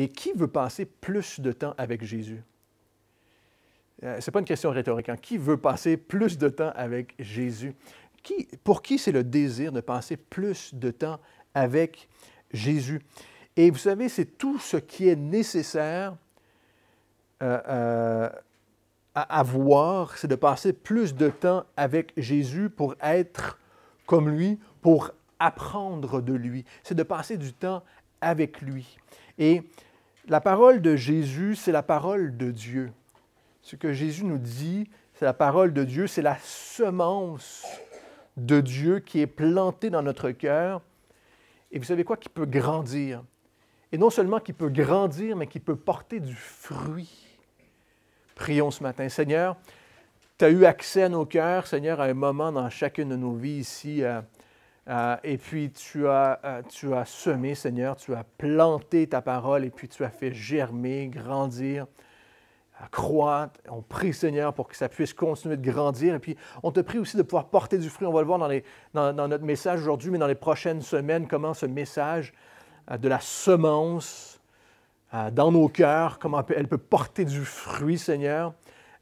Et qui veut passer plus de temps avec Jésus? Euh, ce n'est pas une question rhétorique. Hein. Qui veut passer plus de temps avec Jésus? Qui, pour qui c'est le désir de passer plus de temps avec Jésus? Et vous savez, c'est tout ce qui est nécessaire euh, euh, à avoir, c'est de passer plus de temps avec Jésus pour être comme lui, pour apprendre de lui. C'est de passer du temps avec lui. Et la parole de Jésus, c'est la parole de Dieu. Ce que Jésus nous dit, c'est la parole de Dieu, c'est la semence de Dieu qui est plantée dans notre cœur. Et vous savez quoi? Qui peut grandir. Et non seulement qui peut grandir, mais qui peut porter du fruit. Prions ce matin. Seigneur, tu as eu accès à nos cœurs, Seigneur, à un moment dans chacune de nos vies ici. À euh, euh, et puis euh, tu as, semé, Seigneur, tu as planté ta parole et puis tu as fait germer, grandir, croître. On prie, Seigneur, pour que ça puisse continuer de grandir. Et puis on te prie aussi de pouvoir porter du fruit. On va le voir dans, notre message aujourd'hui, mais dans les prochaines semaines, comment ce message euh, de la semence dans nos cœurs, comment elle peut porter du fruit, Seigneur.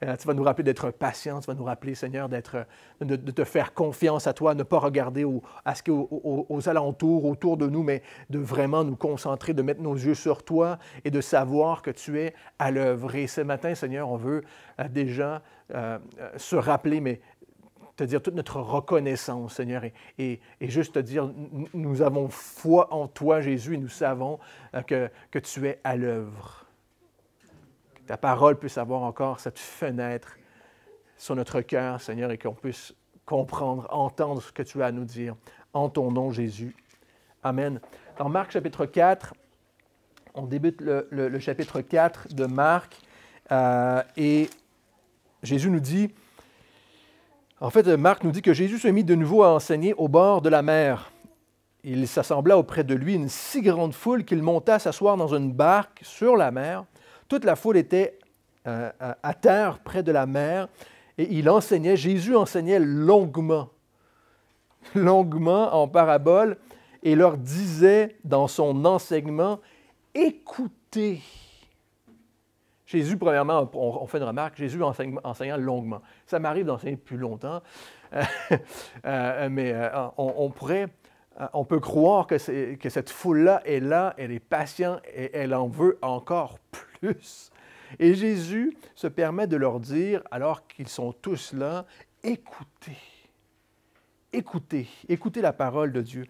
Euh, tu vas nous rappeler d'être patient, tu vas nous rappeler, Seigneur, d'être, de, te faire confiance à toi, ne pas regarder à ce qui aux, aux, alentours, autour de nous, mais de vraiment nous concentrer, de mettre nos yeux sur toi et de savoir que tu es à l'œuvre. Et ce matin, Seigneur, on veut euh, déjà euh, se rappeler, mais te dire toute notre reconnaissance, Seigneur, et, juste te dire, nous avons foi en toi, Jésus, et nous savons que, que tu es à l'œuvre ta parole puisse avoir encore cette fenêtre sur notre cœur, Seigneur, et qu'on puisse comprendre, entendre ce que tu as à nous dire. En ton nom, Jésus. Amen. Dans Marc chapitre 4, on débute le, chapitre 4 de Marc, euh, et Jésus nous dit, en fait, Marc nous dit que Jésus se mit de nouveau à enseigner au bord de la mer. Il s'assembla auprès de lui une si grande foule qu'il monta s'asseoir dans une barque sur la mer toute la foule était euh, euh, à terre près de la mer et il enseignait, Jésus enseignait longuement, longuement en parabole et leur disait dans son enseignement, écoutez. Jésus, premièrement, on, fait une remarque, Jésus enseignant longuement. Ça m'arrive d'enseigner plus longtemps, euh, mais on, pourrait, on peut croire que, que cette foule-là est là, elle est patiente et elle en veut encore plus. Et Jésus se permet de leur dire, alors qu'ils sont tous là, écoutez, écoutez, écoutez la parole de Dieu.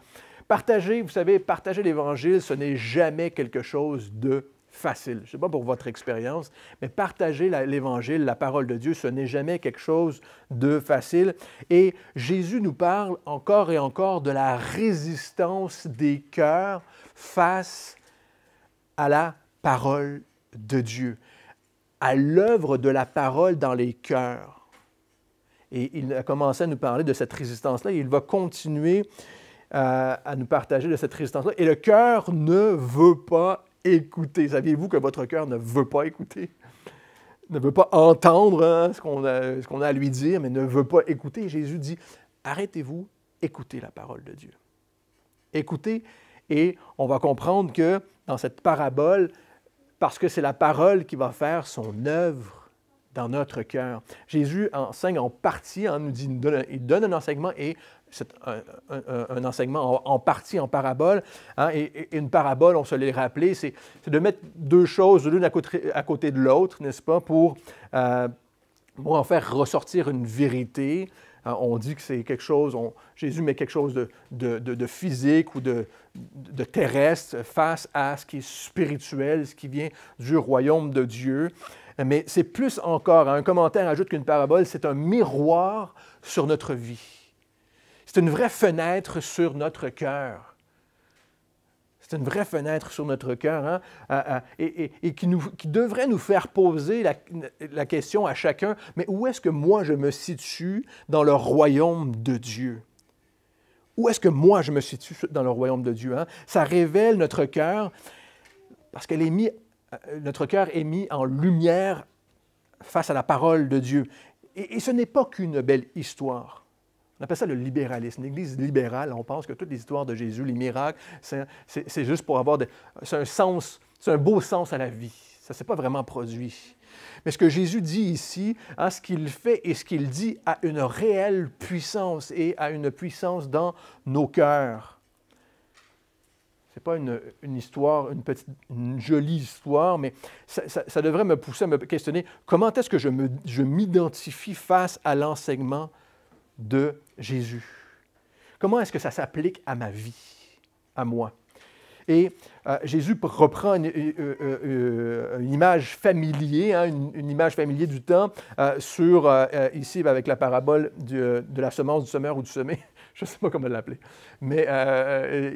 Partager, vous savez, partager l'Évangile, ce n'est jamais quelque chose de facile. Je ne sais pas pour votre expérience, mais partager l'Évangile, la, la parole de Dieu, ce n'est jamais quelque chose de facile. Et Jésus nous parle encore et encore de la résistance des cœurs face à la parole de Dieu, à l'œuvre de la parole dans les cœurs. Et il a commencé à nous parler de cette résistance-là et il va continuer euh, à nous partager de cette résistance-là. Et le cœur ne veut pas écouter. Saviez-vous que votre cœur ne veut pas écouter? Ne veut pas entendre hein, ce qu'on a, à lui dire, mais ne veut pas écouter. Jésus dit, arrêtez-vous, écoutez la parole de Dieu. Écoutez, et on va comprendre que dans cette parabole, parce que c'est la parole qui va faire son œuvre dans notre cœur. Jésus enseigne en partie, en hein, nous dit, il donne un enseignement et c'est un, enseignement en, partie en parabole. Hein, et, une parabole, on se l'est rappelé, c'est, de mettre deux choses l'une à côté, de l'autre, n'est-ce pas, pour, euh, pour en faire ressortir une vérité Hein, on dit que c'est quelque chose, Jésus met quelque chose de, de, physique ou de, terrestre face à ce qui est spirituel, ce qui vient du royaume de Dieu. Mais c'est plus encore, hein, un commentaire ajoute qu'une parabole, c'est un miroir sur notre vie. C'est une vraie fenêtre sur notre cœur. C'est une vraie fenêtre sur notre cœur hein, et, qui, devrait nous faire poser la, question à chacun, mais où est-ce que moi je me situe dans le royaume de Dieu? Où est-ce que moi je me situe dans le royaume de Dieu? Hein? Ça révèle notre cœur, parce que euh, notre cœur est mis en lumière face à la parole de Dieu. et ce n'est pas qu'une belle histoire. On appelle ça le libéralisme. L'Église libérale, on pense que toutes les histoires de Jésus, les miracles, c'est juste pour avoir un sens, c'est un beau sens à la vie. Ça ne s'est pas vraiment produit. Mais ce que Jésus dit ici, hein, ce qu'il fait et ce qu'il dit a une réelle puissance et a une puissance dans nos cœurs. Ce n'est pas une, histoire, une, petite, jolie histoire, mais ça, devrait me pousser à me questionner comment est-ce que je m'identifie face à l'enseignement de Jésus? Comment est-ce que ça s'applique à ma vie, à moi? Et euh, Jésus reprend une, image familière, euh, euh, une, image familière hein, du temps, sur, ici, avec la parabole de la semence, du semeur ou du semé. Je ne sais pas comment l'appeler. Mais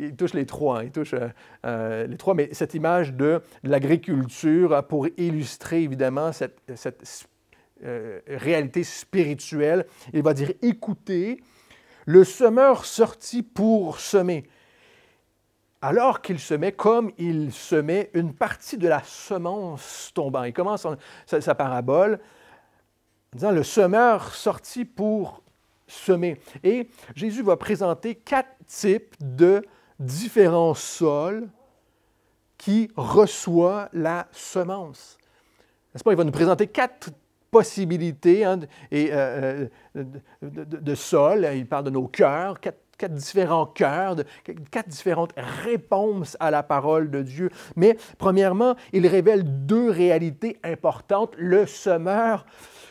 il touche les trois. Hein, touche les trois. Mais cette image de, l'agriculture hein, pour illustrer, évidemment, cette, cette, euh, réalité spirituelle. Il va dire écoutez, le semeur sortit pour semer. Alors qu'il semait, comme il semait, une partie de la semence tombant. Il commence sa, parabole en disant le semeur sortit pour semer. Et Jésus va présenter quatre types de différents sols qui reçoit la semence. N'est-ce pas? Il va nous présenter quatre possibilités hein, et, euh, euh, de, sol. Hein, il parle de nos cœurs, quatre, différents cœurs, quatre différentes réponses à la parole de Dieu. Mais premièrement, il révèle deux réalités importantes. Le semeur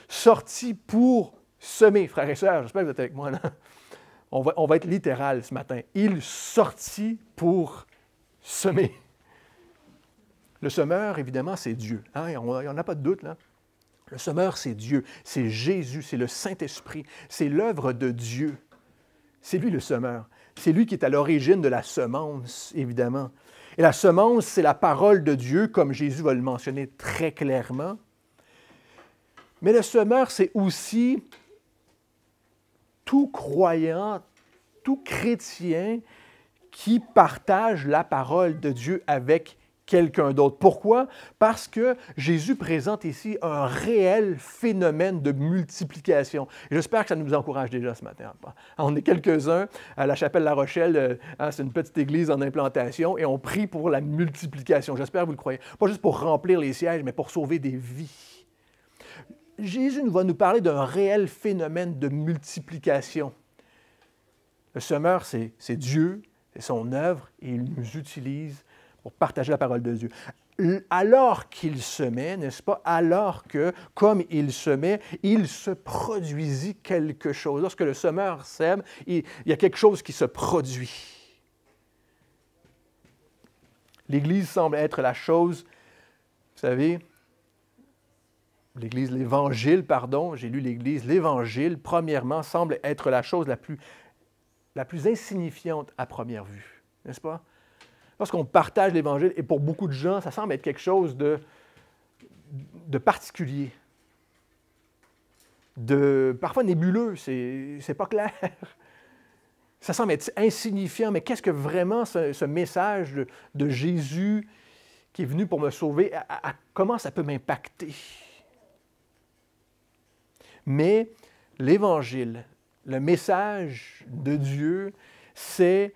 sorti pour semer, frères et sœurs, j'espère que vous êtes avec moi là. On va, on va être littéral ce matin. Il sortit pour semer. Le semeur, évidemment, c'est Dieu. Il n'y en a pas de doute là. Le semeur, c'est Dieu, c'est Jésus, c'est le Saint-Esprit, c'est l'œuvre de Dieu. C'est lui le semeur. C'est lui qui est à l'origine de la semence, évidemment. Et la semence, c'est la parole de Dieu, comme Jésus va le mentionner très clairement. Mais le semeur, c'est aussi tout croyant, tout chrétien qui partage la parole de Dieu avec quelqu'un d'autre. Pourquoi? Parce que Jésus présente ici un réel phénomène de multiplication. J'espère que ça nous encourage déjà ce matin. On est quelques-uns à la chapelle La Rochelle, euh, hein, c'est une petite église en implantation, et on prie pour la multiplication. J'espère que vous le croyez. Pas juste pour remplir les sièges, mais pour sauver des vies. Jésus va nous parler d'un réel phénomène de multiplication. Le semeur, c'est Dieu, c'est son œuvre, et il nous utilise pour partager la parole de Dieu. Alors qu'il semait, n'est-ce pas, alors que, comme il met, il se produisit quelque chose. Lorsque le semeur sème, il, y a quelque chose qui se produit. L'Église semble être la chose, vous savez, l'Église, l'Évangile, pardon, j'ai lu l'Église, l'Évangile, premièrement, semble être la chose la plus, la plus insignifiante à première vue, n'est-ce pas? parce qu'on partage l'Évangile, et pour beaucoup de gens, ça semble être quelque chose de, particulier, de parfois nébuleux, c'est pas clair. Ça semble être insignifiant, mais qu'est-ce que vraiment ce, message de, Jésus qui est venu pour me sauver, comment ça peut m'impacter? Mais l'Évangile, le message de Dieu, c'est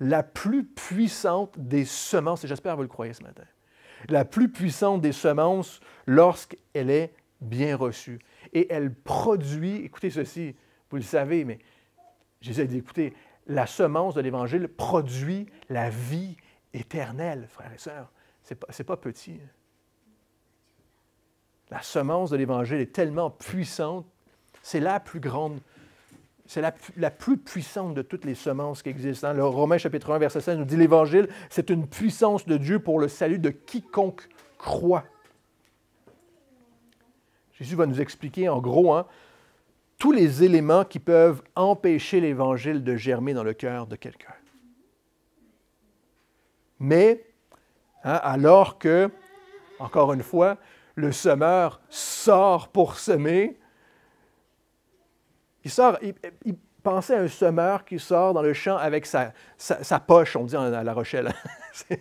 la plus puissante des semences, et j'espère que vous le croyez ce matin, la plus puissante des semences lorsqu'elle est bien reçue. Et elle produit, écoutez ceci, vous le savez, mais Jésus a dit, écoutez, la semence de l'Évangile produit la vie éternelle, frères et sœurs. Ce n'est pas, pas, petit. Hein. La semence de l'Évangile est tellement puissante, c'est la plus grande c'est la, plus puissante de toutes les semences qui existent. Hein. Le Romain chapitre 1, verset 16 nous dit l'Évangile, c'est une puissance de Dieu pour le salut de quiconque croit. Jésus va nous expliquer en gros hein, tous les éléments qui peuvent empêcher l'Évangile de germer dans le cœur de quelqu'un. Mais, hein, alors que, encore une fois, le semeur sort pour semer, il sort, il, pensait à un semeur qui sort dans le champ avec sa, poche, on dit à La Rochelle.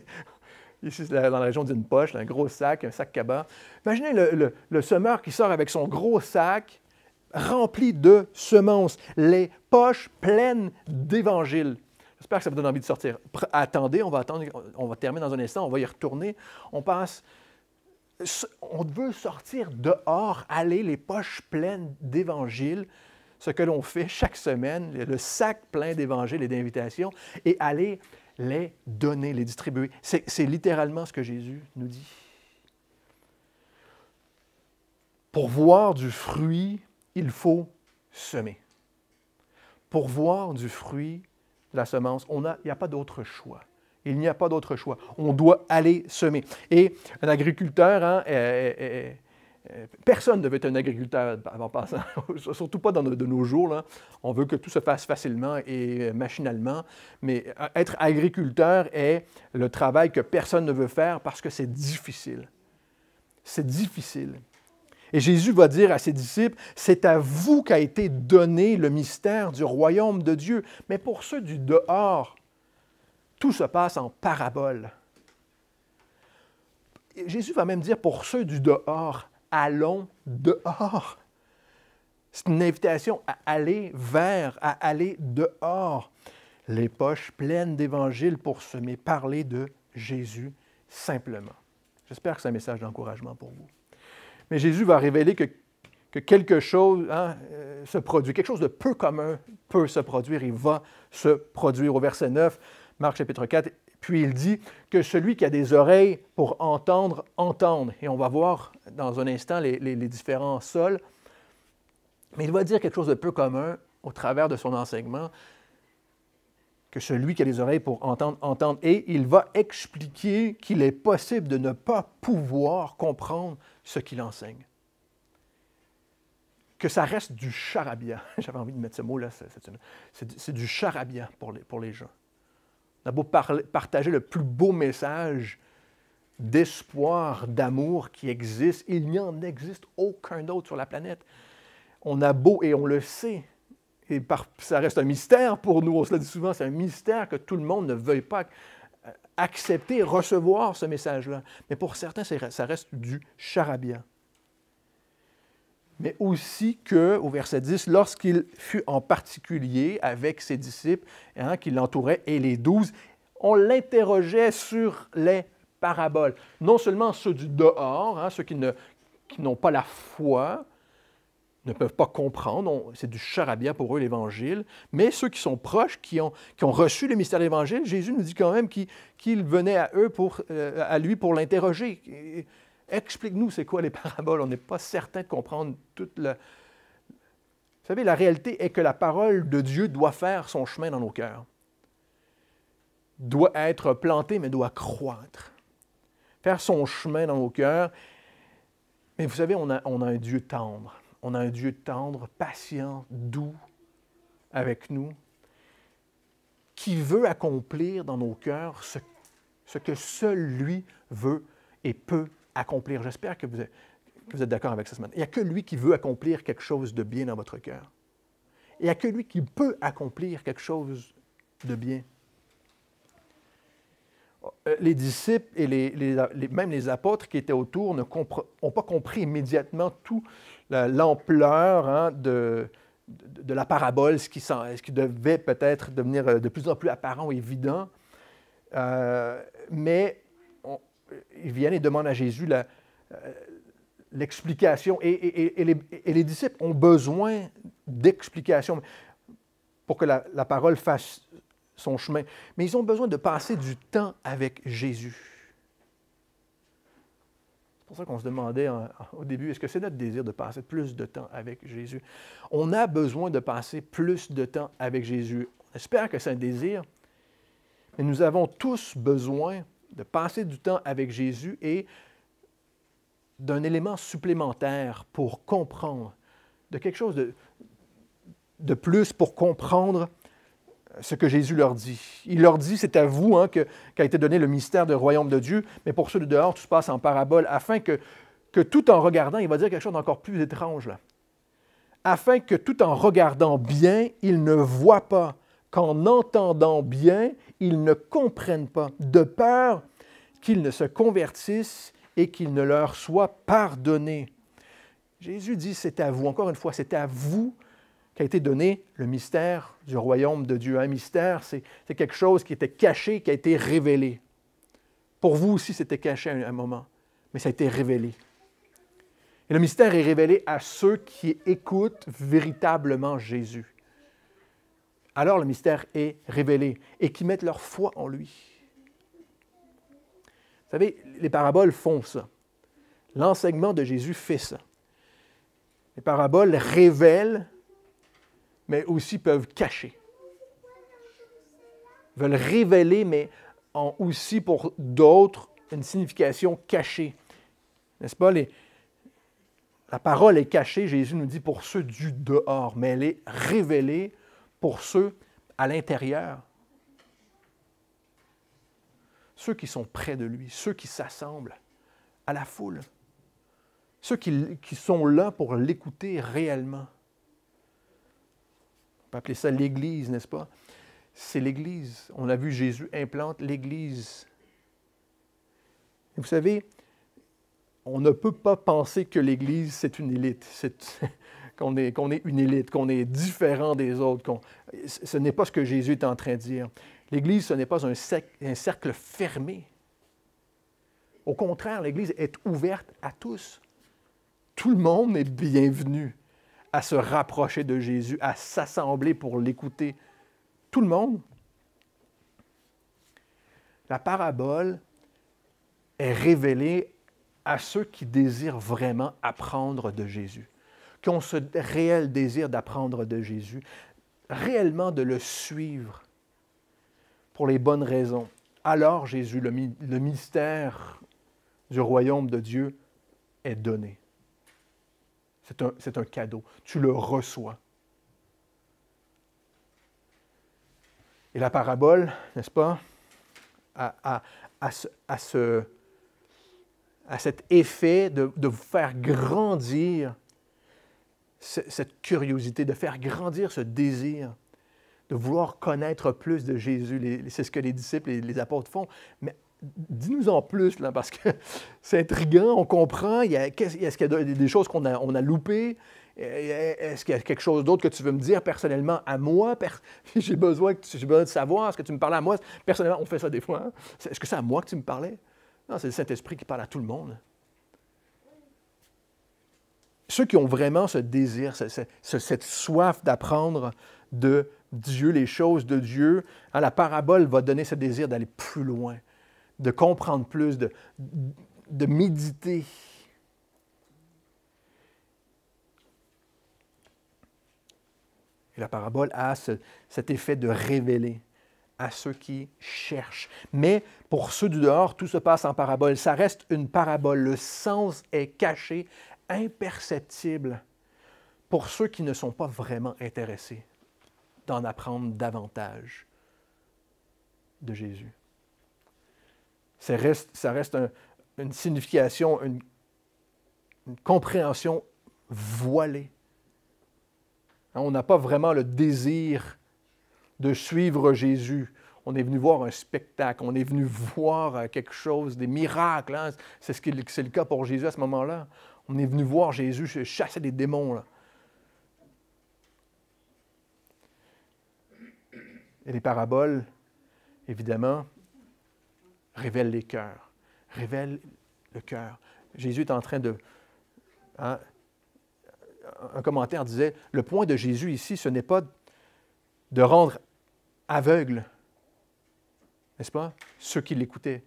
Ici, dans la région d'une poche, un gros sac, un sac cabas. Imaginez le, le, semeur qui sort avec son gros sac rempli de semences, les poches pleines d'Évangile. J'espère que ça vous donne envie de sortir. attendez, on va attendre, on va terminer dans un instant, on va y retourner. On passe. On veut sortir dehors, aller les poches pleines d'évangiles ce que l'on fait chaque semaine, le sac plein d'évangiles et d'invitations, et aller les donner, les distribuer. C'est littéralement ce que Jésus nous dit. Pour voir du fruit, il faut semer. Pour voir du fruit, la semence, on a, il n'y a pas d'autre choix. Il n'y a pas d'autre choix. On doit aller semer. Et un agriculteur, hein, euh, personne ne veut être un agriculteur avant passant, surtout pas dans de, nos jours. On veut que tout se fasse facilement et euh, machinalement, mais euh, être agriculteur est le travail que personne ne veut faire parce que c'est difficile. C'est difficile. Et Jésus va dire à ses disciples, c'est à vous qu'a été donné le mystère du royaume de Dieu, mais pour ceux du dehors, tout se passe en parabole. Jésus va même dire pour ceux du dehors, allons dehors. C'est une invitation à aller vers, à aller dehors. Les poches pleines d'évangiles pour semer, parler de Jésus simplement. J'espère que c'est un message d'encouragement pour vous. Mais Jésus va révéler que, quelque chose hein, euh, se produit, quelque chose de peu commun peut se produire, il va se produire. Au verset 9, Marc chapitre 4, puis il dit que celui qui a des oreilles pour entendre, entende. Et on va voir dans un instant les, différents sols. Mais il va dire quelque chose de peu commun au travers de son enseignement, que celui qui a des oreilles pour entendre, entende. Et il va expliquer qu'il est possible de ne pas pouvoir comprendre ce qu'il enseigne. Que ça reste du charabia. J'avais envie de mettre ce mot-là. C'est du charabia pour les, pour les gens. On a beau partager le plus beau message d'espoir, d'amour qui existe, il n'y en existe aucun autre sur la planète. On a beau, et on le sait, et ça reste un mystère pour nous, on se le dit souvent, c'est un mystère que tout le monde ne veuille pas euh, accepter, recevoir ce message-là. Mais pour certains, ça reste du charabia mais aussi que, verset 10, lorsqu'il fut en particulier avec ses disciples hein, qui l'entouraient et les douze, on l'interrogeait sur les paraboles. Non seulement ceux du dehors, hein, ceux qui, n'ont pas la foi, ne peuvent pas comprendre, c'est du charabia pour eux l'Évangile, mais ceux qui sont proches, qui ont, reçu le mystère de l'Évangile, Jésus nous dit quand même qu'il, venait à eux pour, euh, à lui pour l'interroger Explique-nous c'est quoi les paraboles. On n'est pas certain de comprendre toute la... Vous savez, la réalité est que la parole de Dieu doit faire son chemin dans nos cœurs. Doit être plantée, mais doit croître. Faire son chemin dans nos cœurs. Mais vous savez, on a, a un Dieu tendre. On a un Dieu tendre, patient, doux avec nous, qui veut accomplir dans nos cœurs ce, ce que seul lui veut et peut accomplir. J'espère que vous êtes, êtes d'accord avec ça ce matin. Il n'y a que lui qui veut accomplir quelque chose de bien dans votre cœur. Il n'y a que lui qui peut accomplir quelque chose de bien. Euh, les disciples et les, même les apôtres qui étaient autour n'ont pas compris immédiatement tout l'ampleur hein, de, de, la parabole, ce qui, ce qui devait peut-être devenir euh, de plus en plus apparent et évident. Euh, mais ils viennent et demandent à Jésus euh, l'explication. Et, les, disciples ont besoin d'explications pour que la, parole fasse son chemin. Mais ils ont besoin de passer du temps avec Jésus. C'est pour ça qu'on se demandait au début, est-ce que c'est notre désir de passer plus de temps avec Jésus? On a besoin de passer plus de temps avec Jésus. On espère que c'est un désir, mais nous avons tous besoin de passer du temps avec Jésus et d'un élément supplémentaire pour comprendre, de quelque chose de, plus pour comprendre euh, ce que Jésus leur dit. Il leur dit, c'est à vous hein, qu'a été donné le mystère du royaume de Dieu, mais pour ceux de dehors, tout se passe en parabole, afin que, tout en regardant, il va dire quelque chose d'encore plus étrange là. Afin que tout en regardant bien, ils ne voient pas, qu'en entendant bien, ils ne comprennent pas, de peur qu'ils ne se convertissent et qu'il ne leur soit pardonné. Jésus dit, c'est à vous, encore une fois, c'est à vous qu'a été donné le mystère du royaume de Dieu. Un mystère, c'est quelque chose qui était caché, qui a été révélé. Pour vous aussi, c'était caché à un moment, mais ça a été révélé. Et le mystère est révélé à ceux qui écoutent véritablement Jésus alors le mystère est révélé et qui mettent leur foi en lui. Vous savez, les paraboles font ça. L'enseignement de Jésus fait ça. Les paraboles révèlent, mais aussi peuvent cacher. veulent révéler, mais ont aussi pour d'autres une signification cachée. N'est-ce pas? Les, la parole est cachée, Jésus nous dit, pour ceux du dehors, mais elle est révélée pour ceux à l'intérieur, ceux qui sont près de lui, ceux qui s'assemblent à la foule, ceux qui, sont là pour l'écouter réellement. On peut appeler ça l'Église, n'est-ce pas? C'est l'Église. On a vu Jésus implante l'Église. Vous savez, on ne peut pas penser que l'Église, c'est une élite. c'est qu'on est, une élite, qu'on est différent des autres. Ce n'est pas ce que Jésus est en train de dire. L'Église, ce n'est pas un cercle fermé. Au contraire, l'Église est ouverte à tous. Tout le monde est bienvenu à se rapprocher de Jésus, à s'assembler pour l'écouter. Tout le monde. La parabole est révélée à ceux qui désirent vraiment apprendre de Jésus qui ont ce réel désir d'apprendre de Jésus, réellement de le suivre pour les bonnes raisons. Alors Jésus, le, mystère du royaume de Dieu est donné. C'est un, cadeau. Tu le reçois. Et la parabole, n'est-ce pas, à, à, cet effet de, de vous faire grandir cette curiosité, de faire grandir ce désir de vouloir connaître plus de Jésus. C'est ce que les disciples et les apôtres font. Mais dis-nous en plus, parce que c'est intriguant, on comprend. Est-ce qu'il y a des choses qu'on a, loupées? Euh, est-ce qu'il y a quelque chose d'autre que tu veux me dire personnellement à moi? j'ai, besoin besoin de savoir, est-ce que tu me parlais à moi? Personnellement, on fait ça des fois. Hein. Est-ce que c'est à moi que tu me parlais? Non, c'est le Saint-Esprit qui parle à tout le monde ceux qui ont vraiment ce désir, cette soif d'apprendre de Dieu, les choses de Dieu, hein, la parabole va donner ce désir d'aller plus loin, de comprendre plus, de, de méditer. la parabole a cet effet de révéler à ceux qui cherchent. Mais pour ceux du dehors, tout se passe en parabole. Ça reste une parabole. Le sens est caché imperceptible pour ceux qui ne sont pas vraiment intéressés d'en apprendre davantage de Jésus. Ça reste, ça reste une signification, une, compréhension voilée. Hein, on n'a pas vraiment le désir de suivre Jésus. On est venu voir un spectacle, on est venu voir quelque chose, des miracles. Hein. C'est ce le cas pour Jésus à ce moment-là. On est venu voir Jésus chasser des démons. Et les paraboles, évidemment, révèlent les cœurs, révèlent le cœur. Jésus est en train de... Hein, un commentaire disait, le point de Jésus ici, ce n'est pas de rendre aveugle, n'est-ce pas, ceux qui l'écoutaient,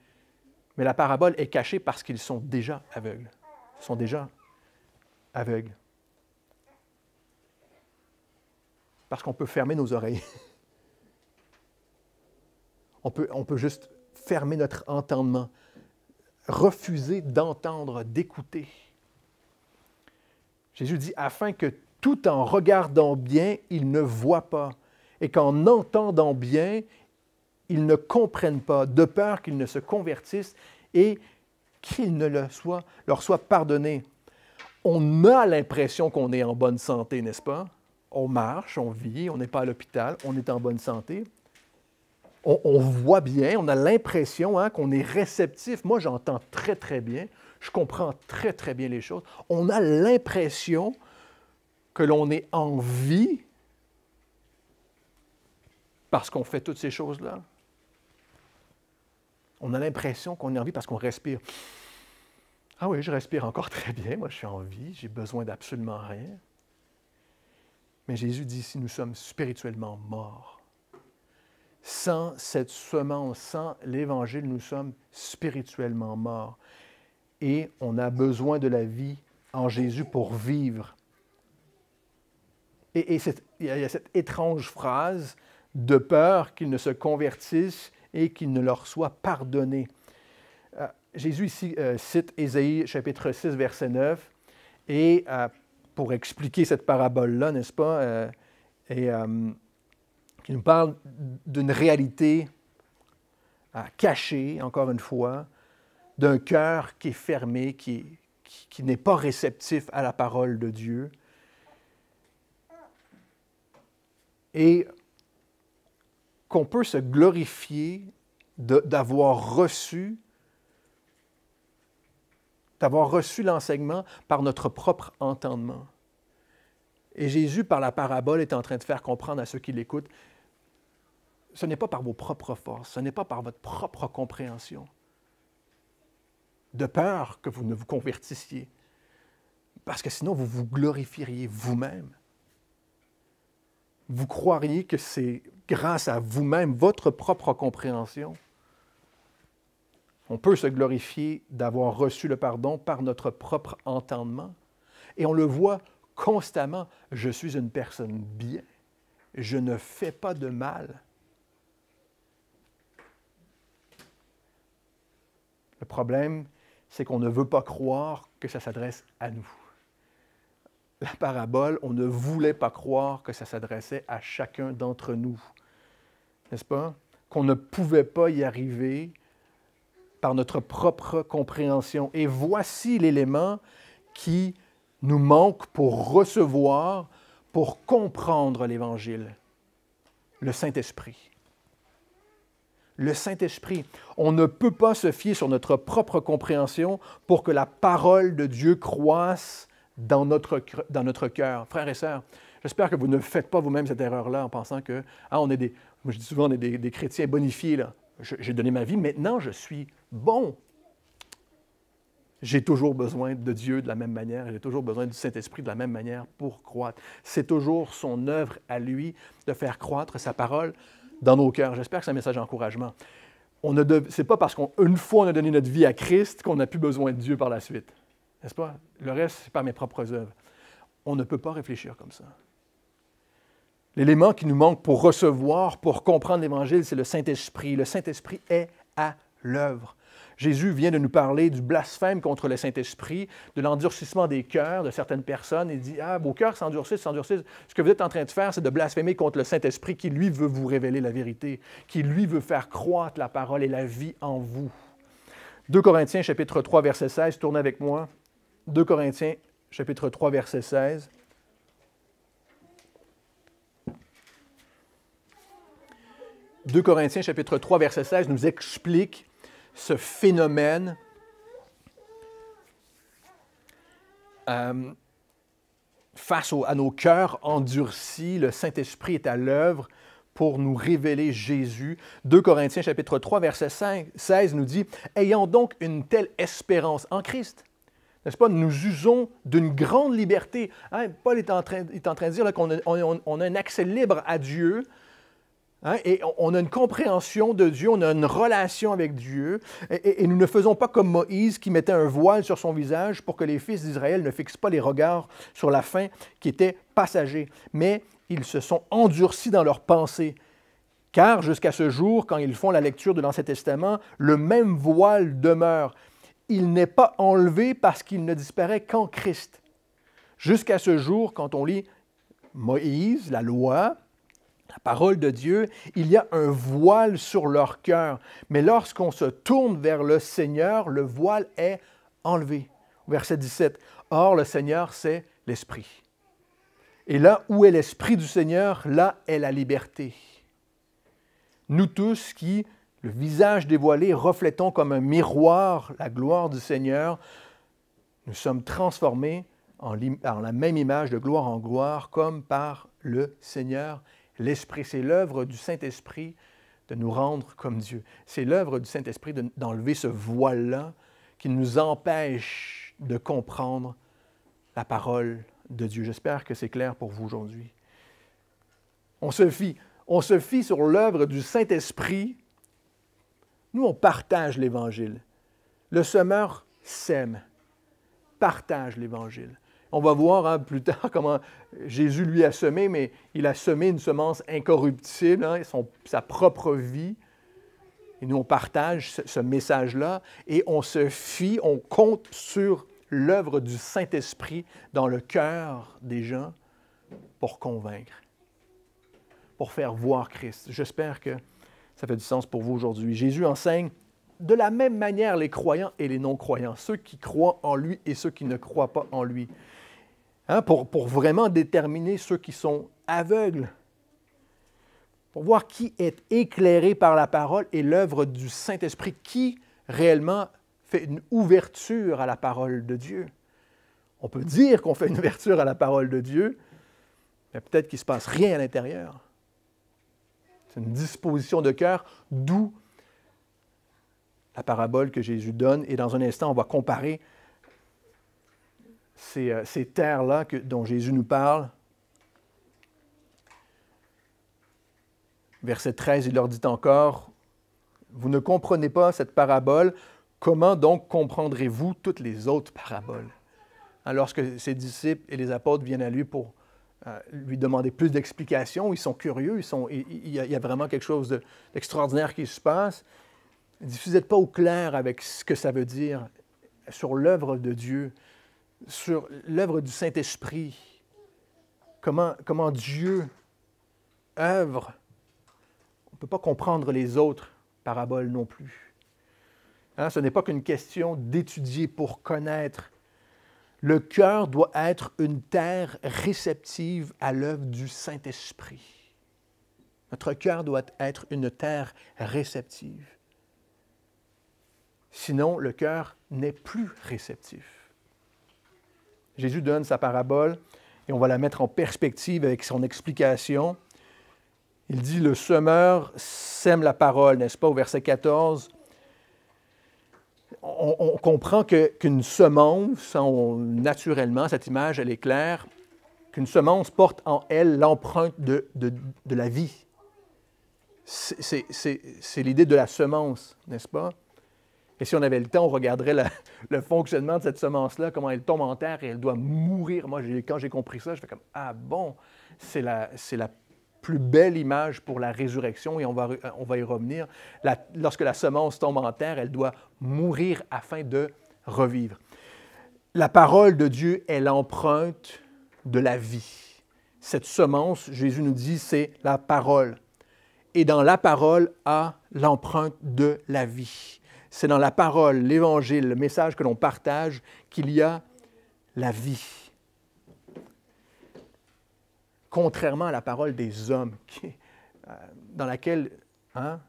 mais la parabole est cachée parce qu'ils sont déjà aveugles sont déjà aveugles. Parce qu'on peut fermer nos oreilles. on, peut, on peut juste fermer notre entendement, refuser d'entendre, d'écouter. Jésus dit, afin que tout en regardant bien, ils ne voient pas, et qu'en entendant bien, ils ne comprennent pas, de peur qu'ils ne se convertissent et qu'il ne le soit, leur soit pardonné. On a l'impression qu'on est en bonne santé, n'est-ce pas? On marche, on vit, on n'est pas à l'hôpital, on est en bonne santé. On, voit bien, on a l'impression hein, qu'on est réceptif. Moi, j'entends très, très bien. Je comprends très, très bien les choses. On a l'impression que l'on est en vie parce qu'on fait toutes ces choses-là. On a l'impression qu'on est en vie parce qu'on respire. Ah oui, je respire encore très bien, moi je suis en vie, j'ai besoin d'absolument rien. Mais Jésus dit, si nous sommes spirituellement morts, sans cette semence, sans l'Évangile, nous sommes spirituellement morts. Et on a besoin de la vie en Jésus pour vivre. Et, il y a cette étrange phrase de peur qu'il ne se convertisse et qu'il ne leur soit pardonné. Euh, Jésus ici euh, cite Ésaïe chapitre 6, verset 9, et euh, pour expliquer cette parabole-là, n'est-ce pas, et qui nous parle d'une réalité cachée, encore une fois, d'un cœur qui est fermé, qui, n'est pas réceptif à la parole de Dieu. Et qu'on peut se glorifier d'avoir reçu d'avoir reçu l'enseignement par notre propre entendement. Et Jésus, par la parabole, est en train de faire comprendre à ceux qui l'écoutent, ce n'est pas par vos propres forces, ce n'est pas par votre propre compréhension, de peur que vous ne vous convertissiez, parce que sinon vous vous glorifieriez vous-même. Vous croiriez que c'est grâce à vous-même, votre propre compréhension. On peut se glorifier d'avoir reçu le pardon par notre propre entendement. Et on le voit constamment. Je suis une personne bien. Je ne fais pas de mal. Le problème, c'est qu'on ne veut pas croire que ça s'adresse à nous. La parabole, on ne voulait pas croire que ça s'adressait à chacun d'entre nous n'est-ce pas? Qu'on ne pouvait pas y arriver par notre propre compréhension. Et voici l'élément qui nous manque pour recevoir, pour comprendre l'Évangile, le Saint-Esprit. Le Saint-Esprit. On ne peut pas se fier sur notre propre compréhension pour que la parole de Dieu croisse dans notre, dans notre cœur. Frères et sœurs, j'espère que vous ne faites pas vous-même cette erreur-là en pensant que ah, on, est des, moi, je dis souvent, on est des, chrétiens bonifiés, J'ai donné ma vie, maintenant je suis bon. J'ai toujours besoin de Dieu de la même manière, j'ai toujours besoin du Saint-Esprit de la même manière pour croître. C'est toujours son œuvre à lui de faire croître sa parole dans nos cœurs. J'espère que c'est un message d'encouragement. Ce n'est pas parce qu'une fois on a donné notre vie à Christ qu'on n'a plus besoin de Dieu par la suite. N'est-ce pas? Le reste, c'est pas mes propres œuvres. On ne peut pas réfléchir comme ça. L'élément qui nous manque pour recevoir, pour comprendre l'Évangile, c'est le Saint-Esprit. Le Saint-Esprit est à l'œuvre. Jésus vient de nous parler du blasphème contre le Saint-Esprit, de l'endurcissement des cœurs de certaines personnes. Il dit Ah, vos cœurs s'endurcissent, s'endurcissent. Ce que vous êtes en train de faire, c'est de blasphémer contre le Saint-Esprit qui, lui, veut vous révéler la vérité, qui, lui, veut faire croître la parole et la vie en vous. 2 Corinthiens, chapitre 3, verset 16. Tournez avec moi. 2 Corinthiens, chapitre 3, verset 16. 2 Corinthiens chapitre 3 verset 16 nous explique ce phénomène. Euh, face à nos cœurs endurcis, le Saint-Esprit est à l'œuvre pour nous révéler Jésus. 2 Corinthiens chapitre 3 verset 16 nous dit, Ayant donc une telle espérance en Christ, n'est-ce pas, nous usons d'une grande liberté. Hein, Paul est en, train, est en, train, de dire qu'on a un accès libre à Dieu Hein? Et on a une compréhension de Dieu, on a une relation avec Dieu, et, nous ne faisons pas comme Moïse qui mettait un voile sur son visage pour que les fils d'Israël ne fixent pas les regards sur la fin qui était passager. Mais ils se sont endurcis dans leurs pensées, car jusqu'à ce jour, quand ils font la lecture de l'Ancien Testament, le même voile demeure. Il n'est pas enlevé parce qu'il ne disparaît qu'en Christ. Jusqu'à ce jour, quand on lit Moïse, la loi, la parole de Dieu, il y a un voile sur leur cœur. Mais lorsqu'on se tourne vers le Seigneur, le voile est enlevé. Verset 17. Or, le Seigneur, c'est l'Esprit. Et là où est l'Esprit du Seigneur, là est la liberté. Nous tous qui, le visage dévoilé, reflétons comme un miroir la gloire du Seigneur, nous sommes transformés en, la même image de gloire en gloire comme par le Seigneur L'Esprit, c'est l'œuvre du Saint-Esprit de nous rendre comme Dieu. C'est l'œuvre du Saint-Esprit d'enlever ce voile-là qui nous empêche de comprendre la parole de Dieu. J'espère que c'est clair pour vous aujourd'hui. On se fie, on se fie sur l'œuvre du Saint-Esprit. Nous, on partage l'Évangile. Le semeur sème, partage l'Évangile. On va voir hein, plus tard comment Jésus lui a semé, mais il a semé une semence incorruptible, hein, sa propre vie. Et nous, on partage ce message-là et on se fie, on compte sur l'œuvre du Saint-Esprit dans le cœur des gens pour convaincre, pour faire voir Christ. J'espère que ça fait du sens pour vous aujourd'hui. Jésus enseigne de la même manière les croyants et les non-croyants, ceux qui croient en lui et ceux qui ne croient pas en lui. Hein, pour, pour vraiment déterminer ceux qui sont aveugles, pour voir qui est éclairé par la parole et l'œuvre du Saint-Esprit, qui réellement fait une ouverture à la parole de Dieu. On peut dire qu'on fait une ouverture à la parole de Dieu, mais peut-être qu'il ne se passe rien à l'intérieur. C'est une disposition de cœur, d'où la parabole que Jésus donne. Et dans un instant, on va comparer euh, ces, terres-là dont Jésus nous parle. Verset 13, il leur dit encore, Vous ne comprenez pas cette parabole, comment donc comprendrez-vous toutes les autres paraboles? Alors hein, que ses disciples et les apôtres viennent à lui pour euh, lui demander plus d'explications, ils sont curieux, il, y a, vraiment quelque chose d'extraordinaire qui se passe. Il vous n'êtes pas au clair avec ce que ça veut dire sur l'œuvre de Dieu, sur l'œuvre du Saint-Esprit, comment, comment Dieu œuvre. On ne peut pas comprendre les autres paraboles non plus. Hein, ce n'est pas qu'une question d'étudier pour connaître. Le cœur doit être une terre réceptive à l'œuvre du Saint-Esprit. Notre cœur doit être une terre réceptive. Sinon, le cœur n'est plus réceptif. Jésus donne sa parabole et on va la mettre en perspective avec son explication. Il dit, le semeur sème la parole, n'est-ce pas, au verset 14. On, comprend qu'une semence, naturellement, cette image, elle est claire, qu'une semence porte en elle l'empreinte de, de la vie. C'est l'idée de la semence, n'est-ce pas? Et si on avait le temps, on regarderait le fonctionnement de cette semence-là, comment elle tombe en terre et elle doit mourir. Moi, quand j'ai compris ça, je fais comme Ah bon, c'est la, la plus belle image pour la résurrection et on va, on va y revenir. lorsque la semence tombe en terre, elle doit mourir afin de revivre. La parole de Dieu est l'empreinte de la vie. Cette semence, Jésus nous dit, c'est la parole. Et dans la parole a l'empreinte de la vie c'est dans la parole, l'évangile, le message que l'on partage qu'il y a la vie. Contrairement à la parole des hommes, euh, dans laquelle hein,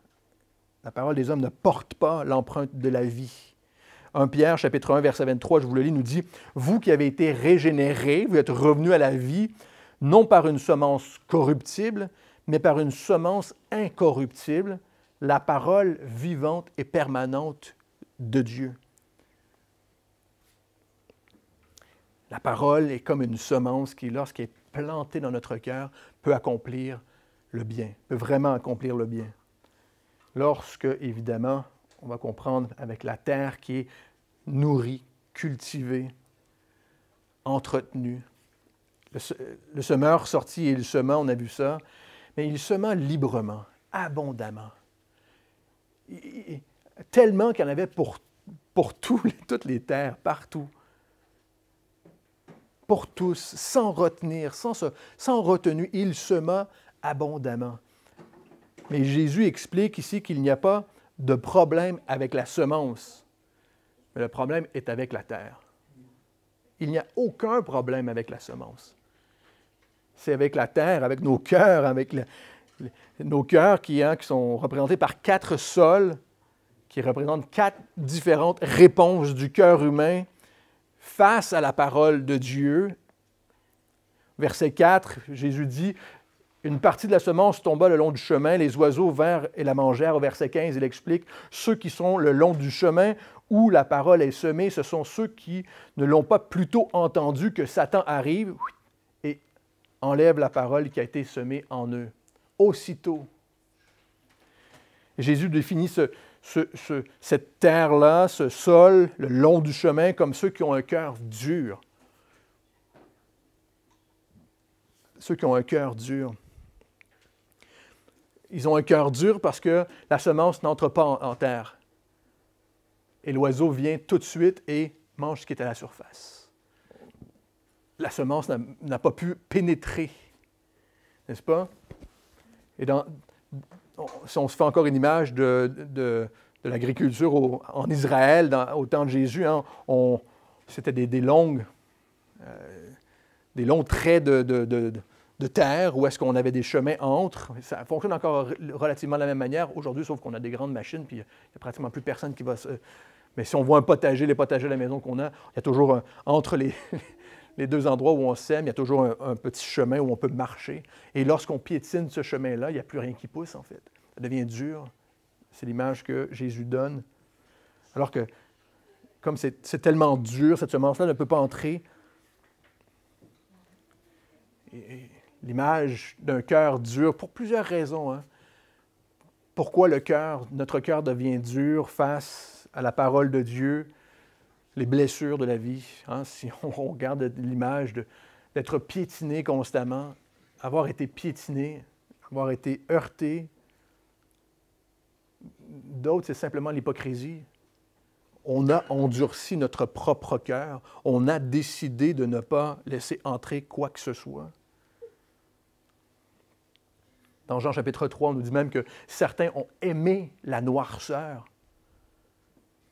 la parole des hommes ne porte pas l'empreinte de la vie. 1 Pierre chapitre 1 verset 23, je vous le lis, nous dit, Vous qui avez été régénérés, vous êtes revenus à la vie, non par une semence corruptible, mais par une semence incorruptible, la parole vivante et permanente de Dieu. La parole est comme une semence qui, lorsqu'elle est plantée dans notre cœur, peut accomplir le bien, peut vraiment accomplir le bien. Lorsque, évidemment, on va comprendre avec la terre qui est nourrie, cultivée, entretenue. Le, semeur sorti et le semant, on a vu ça, mais il sema librement, abondamment tellement qu'il y en avait pour, pour toutes les terres, partout. Pour tous, sans retenir, sans, sans retenue, il sema abondamment. Mais Jésus explique ici qu'il n'y a pas de problème avec la semence, mais le problème est avec la terre. Il n'y a aucun problème avec la semence. C'est avec la terre, avec nos cœurs, avec le, nos cœurs hein, qui, sont représentés par quatre sols, qui représentent quatre différentes réponses du cœur humain face à la parole de Dieu. Verset 4, Jésus dit une partie de la semence tomba le long du chemin, les oiseaux vinrent et la mangèrent. Au verset 15, il explique Ceux qui sont le long du chemin où la parole est semée, ce sont ceux qui ne l'ont pas plutôt entendu que Satan arrive et enlève la parole qui a été semée en eux aussitôt. Jésus définit cette terre-là, ce sol, le long du chemin, comme ceux qui ont un cœur dur. Ceux qui ont un cœur dur. Ils ont un cœur dur parce que la semence n'entre pas en terre. Et l'oiseau vient tout de suite et mange ce qui est à la surface. La semence n'a pas pu pénétrer, n'est-ce pas? Et si on, se fait encore une image de, l'agriculture en Israël, au temps de Jésus, hein, c'était euh, des, longs traits de, terre où est-ce qu'on avait des chemins entre. Ça fonctionne encore relativement de la même manière aujourd'hui, sauf qu'on a des grandes machines, puis il n'y a pratiquement plus personne qui va Mais si on voit un potager, les potagers à la maison qu'on a, il y a toujours entre les, les deux endroits où on sème, il y a toujours un, petit chemin où on peut marcher. Et lorsqu'on piétine ce chemin-là, il n'y a plus rien qui pousse, en fait. Ça devient dur. C'est l'image que Jésus donne. Alors que, comme c'est tellement dur, cette semence-là ne peut pas entrer. L'image d'un cœur dur, pour plusieurs raisons. Hein. Pourquoi le cœur, notre cœur devient dur face à la parole de Dieu, les blessures de la vie. Hein, si on regarde l'image d'être piétiné constamment, avoir été piétiné, avoir été heurté. D'autres, c'est simplement l'hypocrisie. On a endurci notre propre cœur. On a décidé de ne pas laisser entrer quoi que ce soit. Dans Jean chapitre 3, on nous dit même que certains ont aimé la noirceur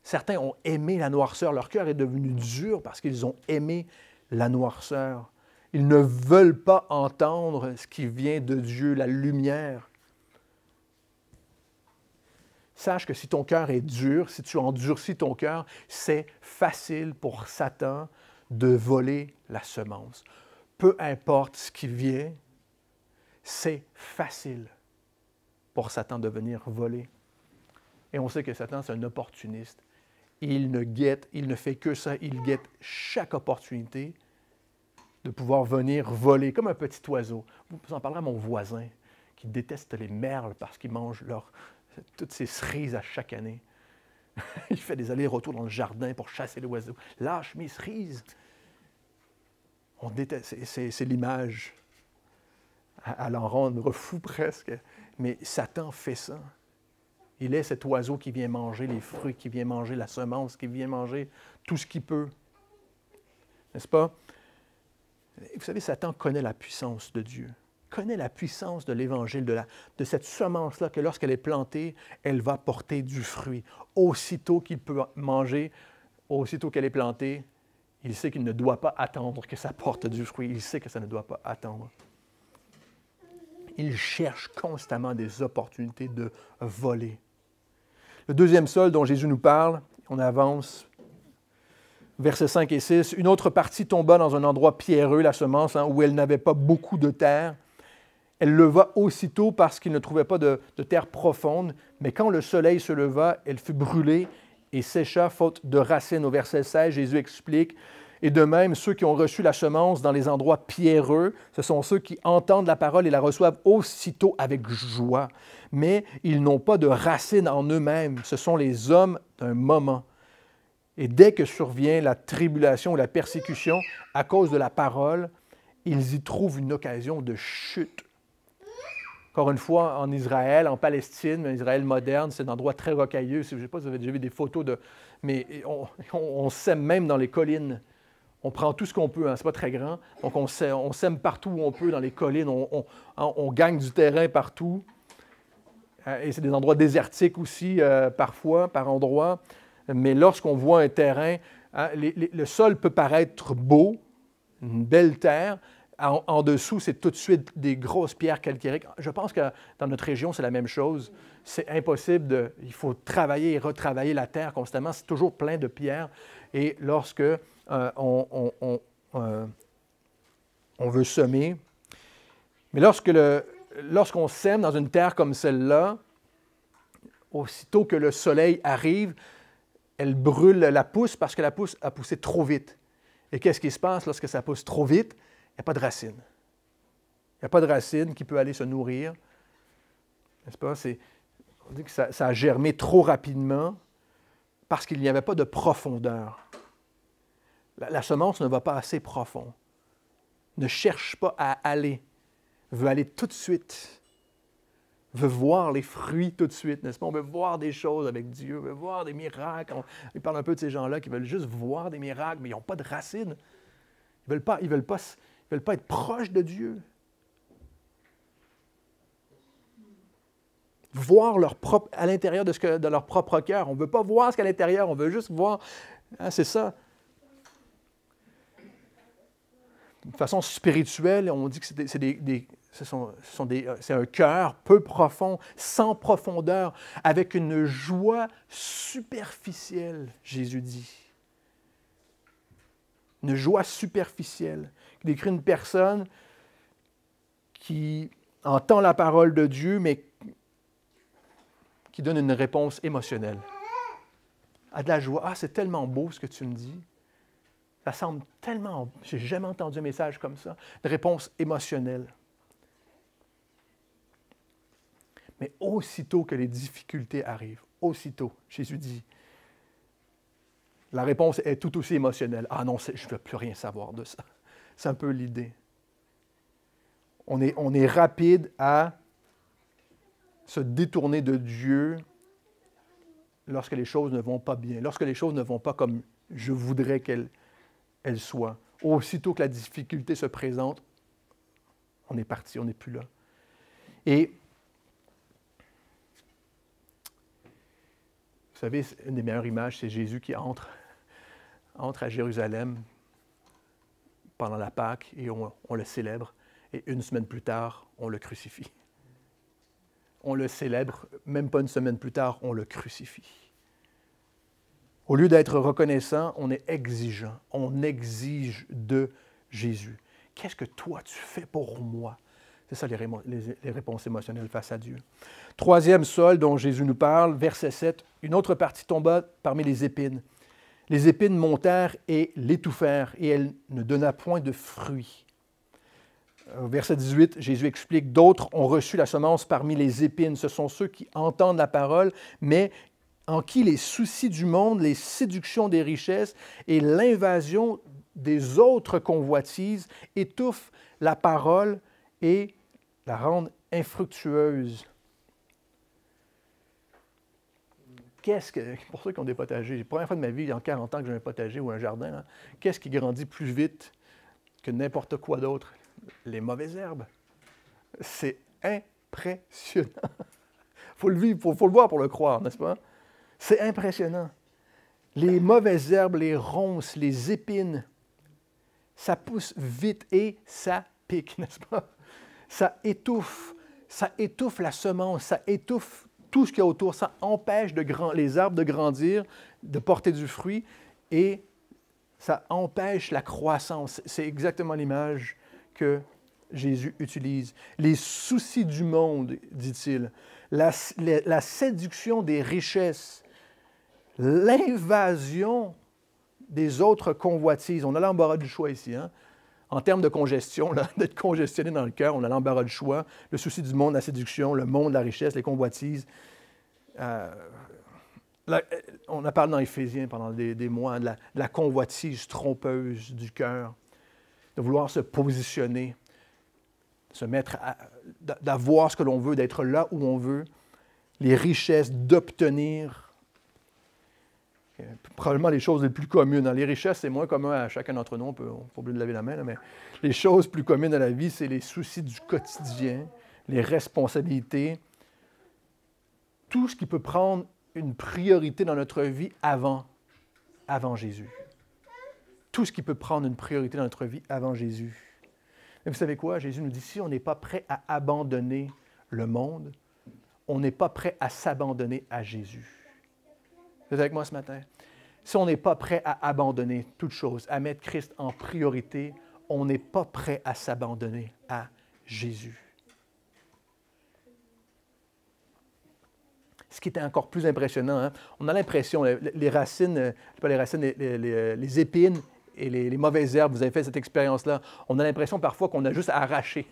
Certains ont aimé la noirceur. Leur cœur est devenu dur parce qu'ils ont aimé la noirceur. Ils ne veulent pas entendre ce qui vient de Dieu, la lumière. Sache que si ton cœur est dur, si tu endurcis ton cœur, c'est facile pour Satan de voler la semence. Peu importe ce qui vient, c'est facile pour Satan de venir voler. Et on sait que Satan, c'est un opportuniste il ne guette, il ne fait que ça, il guette chaque opportunité de pouvoir venir voler comme un petit oiseau. Vous en parlerez à mon voisin qui déteste les merles parce qu'il mange toutes ces cerises à chaque année. il fait des allers-retours dans le jardin pour chasser l'oiseau. Lâche mes cerises. On déteste, c'est l'image à, à l'en rendre fou presque. Mais Satan fait ça. Il est cet oiseau qui vient manger les fruits, qui vient manger la semence, qui vient manger tout ce qu'il peut. N'est-ce pas? Vous savez, Satan connaît la puissance de Dieu, connaît la puissance de l'Évangile, de, de cette semence-là, que lorsqu'elle est plantée, elle va porter du fruit. Aussitôt qu'il peut manger, aussitôt qu'elle est plantée, il sait qu'il ne doit pas attendre que ça porte du fruit. Il sait que ça ne doit pas attendre. Il cherche constamment des opportunités de voler, le deuxième sol dont Jésus nous parle, on avance, versets 5 et 6, une autre partie tomba dans un endroit pierreux, la semence, hein, où elle n'avait pas beaucoup de terre. Elle leva aussitôt parce qu'il ne trouvait pas de, de terre profonde, mais quand le soleil se leva, elle fut brûlée et sécha faute de racines. Au verset 16, Jésus explique et de même, ceux qui ont reçu la semence dans les endroits pierreux, ce sont ceux qui entendent la parole et la reçoivent aussitôt avec joie. Mais ils n'ont pas de racine en eux-mêmes. Ce sont les hommes d'un moment. Et dès que survient la tribulation ou la persécution à cause de la parole, ils y trouvent une occasion de chute. Encore une fois, en Israël, en Palestine, en Israël moderne, c'est un endroit très rocailleux. Je ne sais pas si vous avez déjà vu des photos de. Mais on sème même dans les collines on prend tout ce qu'on peut, hein, c'est pas très grand. Donc on, sème partout où on peut, dans les collines, on, hein, gagne du terrain partout. Euh, et c'est des endroits désertiques aussi, euh, parfois, par endroits. Mais lorsqu'on voit un terrain, hein, le sol peut paraître beau, une belle terre. En, en dessous, c'est tout de suite des grosses pierres calcaires. Je pense que dans notre région, c'est la même chose. C'est impossible de. Il faut travailler et retravailler la terre constamment. C'est toujours plein de pierres. Et lorsque euh, euh, on, veut semer. Mais lorsque lorsqu'on sème dans une terre comme celle-là, aussitôt que le soleil arrive, elle brûle la pousse parce que la pousse a poussé trop vite. Et qu'est-ce qui se passe lorsque ça pousse trop vite? Il n'y a pas de racine. Il n'y a pas de racine qui peut aller se nourrir. N'est-ce pas? C'est, on dit que ça a germé trop rapidement parce qu'il n'y avait pas de profondeur. La, semence ne va pas assez profond. Ne cherche pas à aller. Veut aller tout de suite. Veut voir les fruits tout de suite, n'est-ce pas? On veut voir des choses avec Dieu, on veut voir des miracles. On, il parle un peu de ces gens-là qui veulent juste voir des miracles, mais ils n'ont pas de racines. Ils ne veulent, pas, veulent, veulent pas être proches de Dieu. voir leur propre, à l'intérieur de, ce de leur propre cœur. On ne veut pas voir ce qu'à l'intérieur, on veut juste voir. Ah, c'est ça. de façon spirituelle, on dit que c'est des, ce sont, euh, un cœur peu profond, sans profondeur, avec une joie superficielle, Jésus dit. Une joie superficielle. Il décrit une personne qui entend la parole de Dieu, mais qui donne une réponse émotionnelle. À de la joie. Ah, c'est tellement beau ce que tu me dis. Ça semble tellement. J'ai jamais entendu un message comme ça. Une réponse émotionnelle. Mais aussitôt que les difficultés arrivent, aussitôt, Jésus dit, la réponse est tout aussi émotionnelle. Ah non, je ne veux plus rien savoir de ça. C'est un peu l'idée. On est, on est rapide à se détourner de Dieu lorsque les choses ne vont pas bien, lorsque les choses ne vont pas comme je voudrais qu'elles elle soit. Aussitôt que la difficulté se présente, on est parti, on n'est plus là. Et vous savez, une des meilleures images, c'est Jésus qui entre, entre à Jérusalem pendant la Pâque et on le célèbre. Et une semaine plus tard, on le crucifie. On le célèbre, même pas une semaine plus tard, on le crucifie. Au lieu d'être reconnaissant, on est exigeant. On exige de Jésus. Qu'est-ce que toi tu fais pour moi? C'est ça les, réponses émotionnelles face à Dieu. Troisième sol dont Jésus nous parle, verset 7, une autre partie tomba parmi les épines. Les épines montèrent et l'étouffèrent, et elle ne donna point de fruits. Verset 18, Jésus explique, d'autres ont reçu la semence parmi les épines. Ce sont ceux qui entendent la parole, mais en qui les soucis du monde, les séductions des richesses et l'invasion des autres convoitises étouffent la parole et la rendent infructueuse. Qu'est-ce que, pour ceux qui ont des potagers, la première fois de ma vie, il y a 40 ans que j'ai un potager ou un jardin, hein, qu'est-ce qui grandit plus vite que n'importe quoi d'autre? Les mauvaises herbes. C'est impressionnant. faut le vivre, faut le voir pour le croire, n'est-ce pas? C'est impressionnant. Les mauvaises herbes, les ronces, les épines, ça pousse vite et ça pique, n'est-ce pas? Ça étouffe, ça étouffe la semence, ça étouffe tout ce qu'il y a autour, ça empêche les arbres de grandir, de porter du fruit et ça empêche la croissance. C'est exactement l'image que Jésus utilise. Les soucis du monde, dit-il, la séduction des richesses, l'invasion des autres convoitises. On a l'embarras du choix ici. Hein? En termes de congestion, d'être congestionné dans le cœur, on a l'embarras du choix, le souci du monde, la séduction, le monde, la richesse, les convoitises. Euh, euh, on a parlé dans Éphésiens pendant des, mois de la, convoitise trompeuse du cœur, de vouloir se positionner, se mettre d'avoir ce que l'on veut, d'être là où on veut, les richesses, d'obtenir probablement les choses les plus communes. Hein, les richesses, c'est moins commun à chacun d'entre nous, on peut, oublier de laver la main, mais les choses plus communes à la vie, c'est les soucis du quotidien, les responsabilités, tout ce qui peut prendre une priorité dans notre vie avant, avant Jésus. Tout ce qui peut prendre une priorité dans notre vie avant Jésus. Mais vous savez quoi? Jésus nous dit, si on n'est pas prêt à abandonner le monde, on n'est pas prêt à s'abandonner à Jésus. Vous êtes avec moi ce matin? Si on n'est pas prêt à abandonner toute chose, à mettre Christ en priorité, on n'est pas prêt à s'abandonner à Jésus. ce qui était encore plus impressionnant. Hein, on a l'impression, les racines, pas les racines, les, épines et les, mauvaises herbes, vous avez fait cette expérience-là, on a l'impression parfois qu'on a juste à arracher.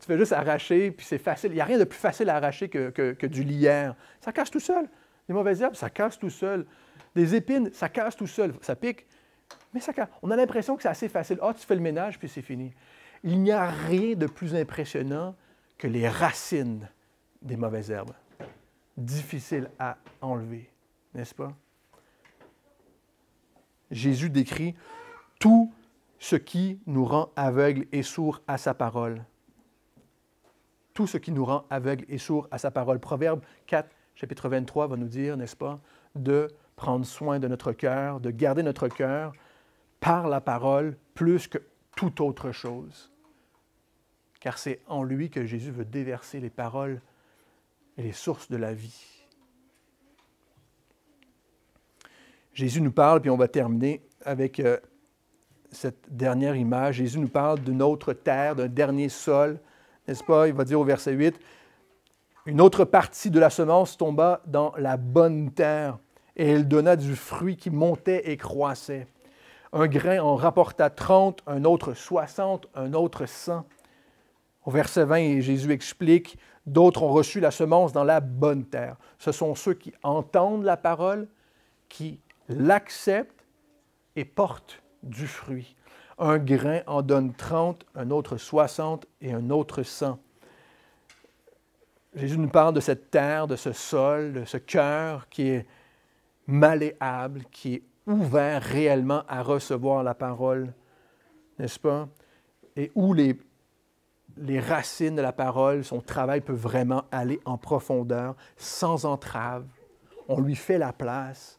Tu fais juste arracher, puis c'est facile. Il n'y a rien de plus facile à arracher que, que du lierre. Ça casse tout seul. Les mauvaises herbes, ça casse tout seul. Des épines, ça casse tout seul, ça pique, mais ça casse. On a l'impression que c'est assez facile. Ah, tu fais le ménage, puis c'est fini. Il n'y a rien de plus impressionnant que les racines des mauvaises herbes. Difficile à enlever, n'est-ce pas? Jésus décrit tout ce qui nous rend aveugles et sourds à sa parole. Tout ce qui nous rend aveugles et sourds à sa parole. Proverbe 4, chapitre 23 va nous dire, n'est-ce pas, de prendre soin de notre cœur, de garder notre cœur par la parole plus que toute autre chose. Car c'est en lui que Jésus veut déverser les paroles et les sources de la vie. Jésus nous parle, puis on va terminer avec euh, cette dernière image. Jésus nous parle d'une autre terre, d'un dernier sol, n'est-ce pas? Il va dire au verset 8, Une autre partie de la semence tomba dans la bonne terre et elle donna du fruit qui montait et croissait. Un grain en rapporta trente, un autre soixante, un autre cent. Au verset 20, Jésus explique, D'autres ont reçu la semence dans la bonne terre. Ce sont ceux qui entendent la parole, qui l'acceptent et portent du fruit. Un grain en donne trente, un autre soixante et un autre cent. » Jésus nous parle de cette terre, de ce sol, de ce cœur qui est malléable, qui est ouvert réellement à recevoir la parole, n'est-ce pas? Et où les, les racines de la parole, son travail peut vraiment aller en profondeur, sans entrave. On lui fait la place,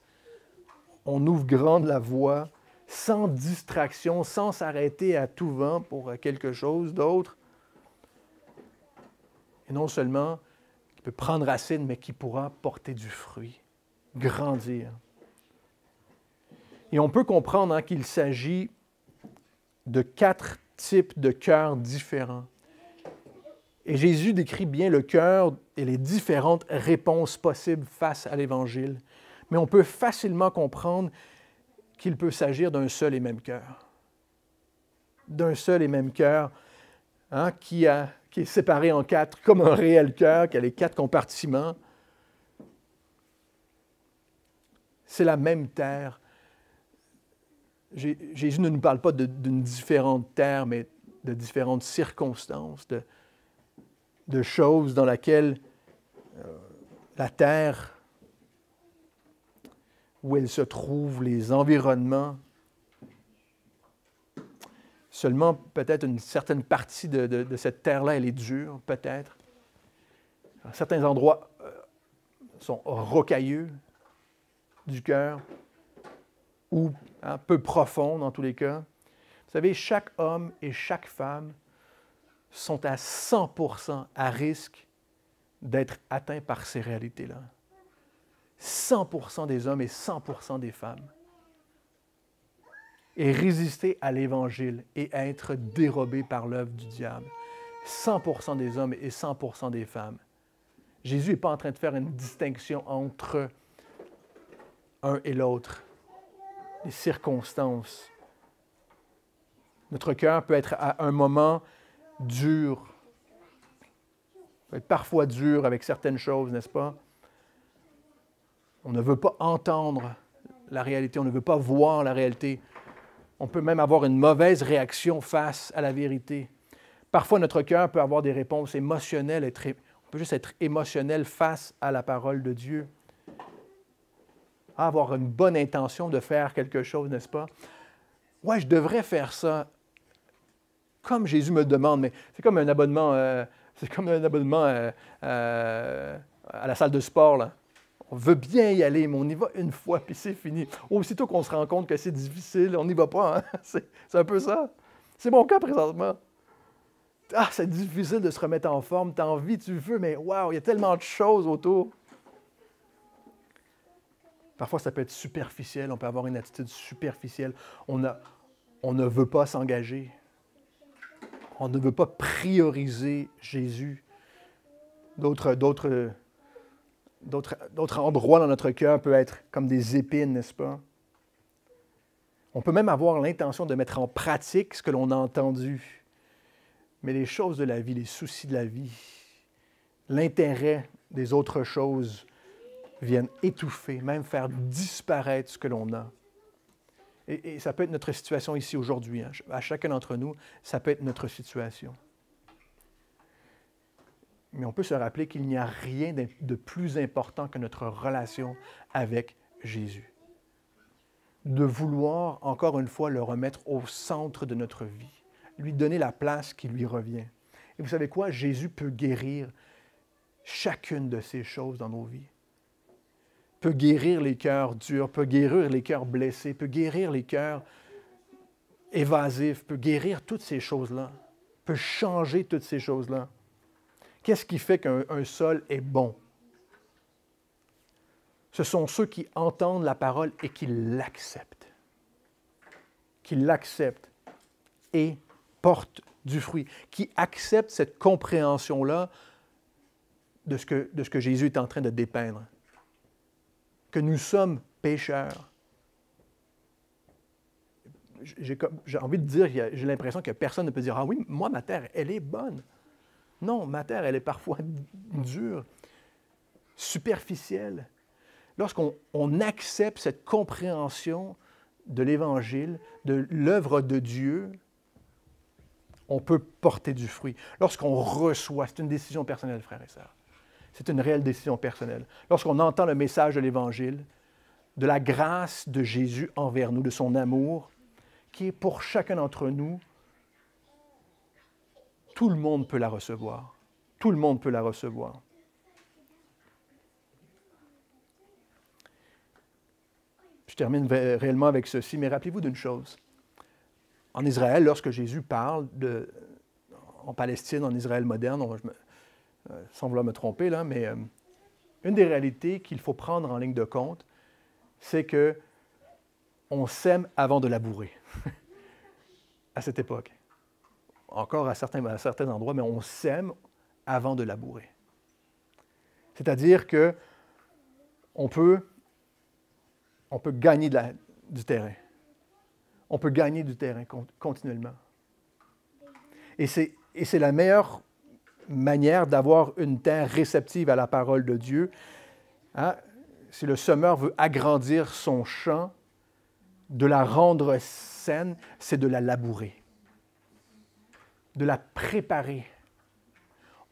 on ouvre grande la voie, sans distraction, sans s'arrêter à tout vent pour quelque chose d'autre. Et non seulement qui peut prendre racine, mais qui pourra porter du fruit grandir. Et on peut comprendre hein, qu'il s'agit de quatre types de cœurs différents. Et Jésus décrit bien le cœur et les différentes réponses possibles face à l'Évangile. Mais on peut facilement comprendre qu'il peut s'agir d'un seul et même cœur. D'un seul et même cœur hein, qui, a, qui est séparé en quatre, comme un réel cœur, qui a les quatre compartiments. c'est la même terre. Jésus ne nous parle pas d'une différente terre, mais de différentes circonstances, de, choses dans laquelle euh, la terre, où elle se trouve, les environnements, seulement peut-être une certaine partie de, cette terre-là, elle est dure, peut-être. Certains endroits euh, sont rocailleux, du cœur, ou un peu profond dans tous les cas. Vous savez, chaque homme et chaque femme sont à 100% à risque d'être atteints par ces réalités-là. 100% des hommes et 100% des femmes. Et résister à l'Évangile et être dérobé par l'œuvre du diable. 100% des hommes et 100% des femmes. Jésus n'est pas en train de faire une distinction entre un et l'autre, les circonstances. Notre cœur peut être à un moment dur, peut être parfois dur avec certaines choses, n'est-ce pas? On ne veut pas entendre la réalité, on ne veut pas voir la réalité. On peut même avoir une mauvaise réaction face à la vérité. Parfois, notre cœur peut avoir des réponses émotionnelles, être, on peut juste être émotionnel face à la parole de Dieu avoir une bonne intention de faire quelque chose, n'est-ce pas? Ouais, je devrais faire ça comme Jésus me demande, mais c'est comme un abonnement, euh, c'est comme un abonnement euh, euh, à la salle de sport. On veut bien y aller, mais on y va une fois, puis c'est fini. Aussitôt qu'on se rend compte que c'est difficile, on n'y va pas. Hein. C'est, un peu ça. C'est mon cas présentement. Ah, c'est difficile de se remettre en forme. T'as envie, tu veux, mais waouh, il y a tellement de choses autour. Parfois, ça peut être superficiel, on peut avoir une attitude superficielle. On, ne veut pas s'engager. On ne veut pas prioriser Jésus. D'autres, d'autres, d'autres endroits dans notre cœur peuvent être comme des épines, n'est-ce pas? On peut même avoir l'intention de mettre en pratique ce que l'on a entendu. Mais les choses de la vie, les soucis de la vie, l'intérêt des autres choses viennent étouffer, même faire disparaître ce que l'on a. Et, ça peut être notre situation ici aujourd'hui. Hein. À chacun d'entre nous, ça peut être notre situation. Mais on peut se rappeler qu'il n'y a rien de plus important que notre relation avec Jésus. De vouloir, encore une fois, le remettre au centre de notre vie, lui donner la place qui lui revient. Et vous savez quoi? Jésus peut guérir chacune de ces choses dans nos vies peut guérir les cœurs durs, peut guérir les cœurs blessés, peut guérir les cœurs évasifs, peut guérir toutes ces choses-là, peut changer toutes ces choses-là. Qu'est-ce qui fait qu'un sol est bon? Ce sont ceux qui entendent la parole et qui l'acceptent. Qui l'acceptent et portent du fruit. Qui acceptent cette compréhension-là de ce, que, de ce que Jésus est en train de dépeindre que nous sommes pécheurs. J'ai envie de dire, j'ai l'impression que personne ne peut dire, ah oui, moi, ma terre, elle est bonne. Non, ma terre, elle est parfois dure, superficielle. Lorsqu'on accepte cette compréhension de l'Évangile, de l'œuvre de Dieu, on peut porter du fruit. Lorsqu'on reçoit, c'est une décision personnelle, frères et sœurs c'est une réelle décision personnelle. Lorsqu'on entend le message de l'Évangile, de la grâce de Jésus envers nous, de son amour, qui est pour chacun d'entre nous, tout le monde peut la recevoir. Tout le monde peut la recevoir. Je termine réellement avec ceci, mais rappelez-vous d'une chose. En Israël, lorsque Jésus parle en Palestine, en Israël moderne, euh, sans vouloir me tromper là, mais euh, une des réalités qu'il faut prendre en ligne de compte, c'est que on sème avant de labourer à cette époque. Encore à certains, à certains endroits, mais on sème avant de labourer. C'est-à-dire que on peut, on peut gagner du terrain. On peut gagner du terrain continuellement. Et c'est la meilleure manière d'avoir une terre réceptive à la parole de Dieu. Hein? Si le semeur veut agrandir son champ, de la rendre saine, c'est de la labourer, de la préparer.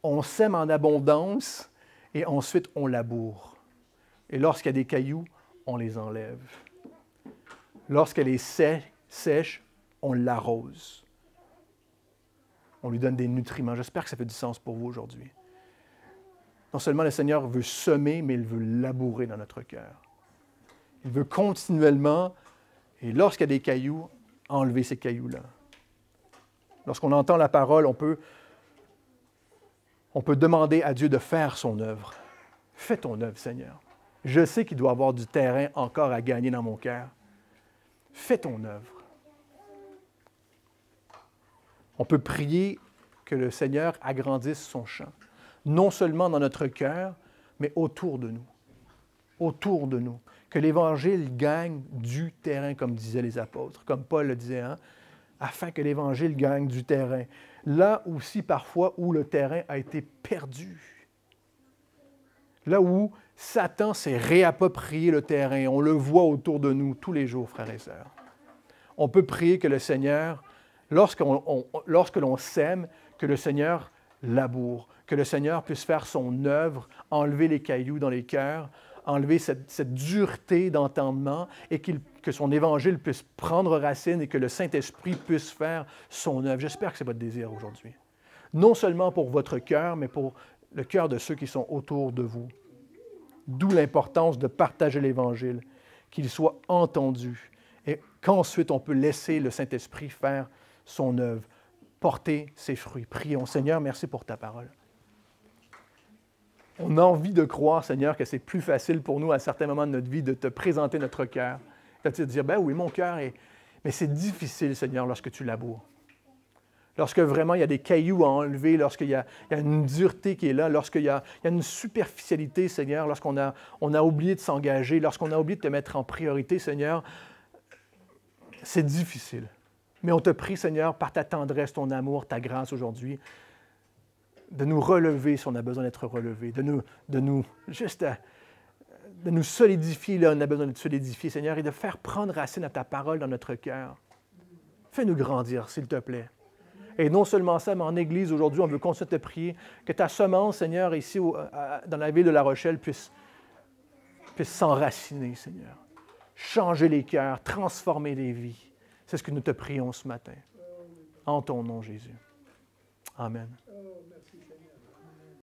On sème en abondance et ensuite on laboure. Et lorsqu'il y a des cailloux, on les enlève. Lorsqu'elle est sèche, on l'arrose on lui donne des nutriments. J'espère que ça fait du sens pour vous aujourd'hui. Non seulement le Seigneur veut semer, mais il veut labourer dans notre cœur. Il veut continuellement, et lorsqu'il y a des cailloux, enlever ces cailloux-là. Lorsqu'on entend la parole, on peut, on peut demander à Dieu de faire son œuvre. Fais ton œuvre, Seigneur. Je sais qu'il doit avoir du terrain encore à gagner dans mon cœur. Fais ton œuvre. On peut prier que le Seigneur agrandisse son champ, non seulement dans notre cœur, mais autour de nous. Autour de nous. Que l'Évangile gagne du terrain, comme disaient les apôtres, comme Paul le disait, hein, afin que l'Évangile gagne du terrain. Là aussi, parfois, où le terrain a été perdu. Là où Satan s'est réapproprié le terrain. On le voit autour de nous tous les jours, frères et sœurs. On peut prier que le Seigneur lorsque l'on sème, que le Seigneur laboure, que le Seigneur puisse faire son œuvre, enlever les cailloux dans les cœurs, enlever cette, dureté d'entendement et qu'il que son évangile puisse prendre racine et que le Saint-Esprit puisse faire son œuvre. J'espère que c'est votre désir aujourd'hui. Non seulement pour votre cœur, mais pour le cœur de ceux qui sont autour de vous. D'où l'importance de partager l'Évangile, qu'il soit entendu et qu'ensuite on peut laisser le Saint-Esprit faire son œuvre, porter ses fruits. Prions, Seigneur, merci pour ta parole. On a envie de croire, Seigneur, que c'est plus facile pour nous à certains moments de notre vie de te présenter notre cœur, de te dire, ben oui, mon cœur est... Mais c'est difficile, Seigneur, lorsque tu laboures. Lorsque vraiment il y a des cailloux à enlever, lorsqu'il y, y, a une dureté qui est là, lorsqu'il y, y, a une superficialité, Seigneur, lorsqu'on a, a oublié de s'engager, lorsqu'on a oublié de te mettre en priorité, Seigneur, c'est difficile. Mais on te prie, Seigneur, par ta tendresse, ton amour, ta grâce aujourd'hui, de nous relever si on a besoin d'être relevé, de nous, de nous juste euh, de nous solidifier là, on a besoin de solidifié, solidifier, Seigneur, et de faire prendre racine à ta parole dans notre cœur. Fais-nous grandir, s'il te plaît. Et non seulement ça, mais en Église aujourd'hui, on veut qu'on de te prier que ta semence, Seigneur, ici euh, euh, dans la ville de La Rochelle, puisse, puisse s'enraciner, Seigneur. Changer les cœurs, transformer les vies. C'est ce que nous te prions ce matin. En ton nom, Jésus. Amen. Oh,